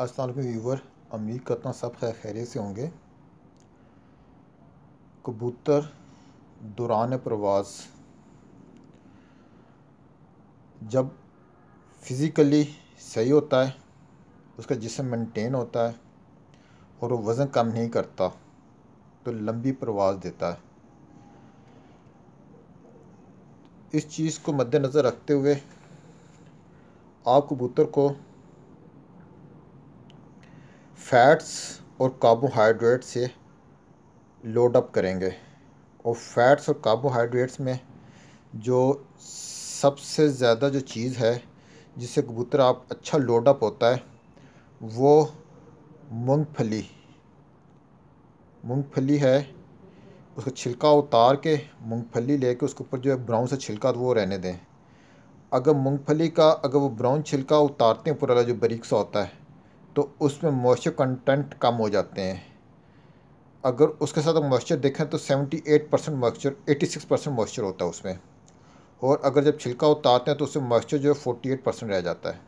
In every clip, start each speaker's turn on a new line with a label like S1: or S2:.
S1: असल व्यूवर उम्मीद करता हूँ सब खैर खैरियत से होंगे कबूतर दौरान प्रवास जब फिज़िकली सही होता है उसका जिसम मेंटेन होता है और वो वज़न कम नहीं करता तो लंबी प्रवास देता है इस चीज़ को मद्देनज़र रखते हुए आप कबूतर को फैट्स और कार्बोहाइड्रेट से लोड अप करेंगे और फैट्स और कार्बोहाइड्रेट्स में जो सबसे ज़्यादा जो चीज़ है जिससे कबूतर आप अच्छा लोड अप होता है वो मूंगफली मूंगफली है उसका छिलका उतार के मूंगफली लेके उसके ऊपर जो है ब्राउन सा छिलका वो रहने दें अगर मूंगफली का अगर वो ब्राउन छिलका उतारते हैं पूरा जो बरीक सा होता है तो उसमें मॉइस्चर कंटेंट कम हो जाते हैं अगर उसके साथ मॉइस्चर देखें तो 78 percent moisture six percent moisture होता है उसमें और अगर जब छिलका उतारते हैं तो उससे मॉइस्चर जो है फोर्टी परसेंट रह जाता है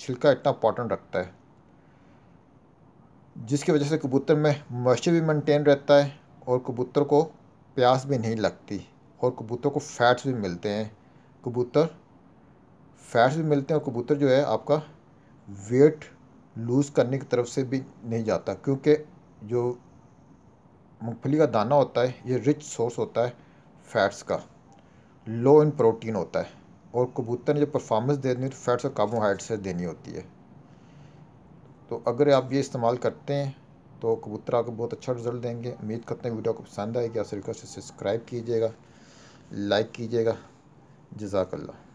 S1: छिलका इतना इंपॉर्टेंट रखता है जिसकी वजह से कबूतर में मॉइस्चर भी मेनटेन रहता है और कबूतर को प्यास भी नहीं लगती और कबूतर को फैट्स भी मिलते हैं कबूतर फैट्स भी मिलते हैं और कबूतर जो है आपका वेट लूज़ करने की तरफ से भी नहीं जाता क्योंकि जो मूँगफली का दाना होता है ये रिच सोर्स होता है फैट्स का लो इन प्रोटीन होता है और कबूतर ने जब परफॉर्मेंस देनी तो फैट्स और कार्बोहाइड्रेट से देनी होती है तो अगर आप ये इस्तेमाल करते हैं तो कबूतर आपको बहुत अच्छा रिजल्ट देंगे उम्मीद करते हैं वीडियो को पसंद आएगी आपसे रिक्वेस्ट सब्सक्राइब कीजिएगा लाइक कीजिएगा जजाकल्ला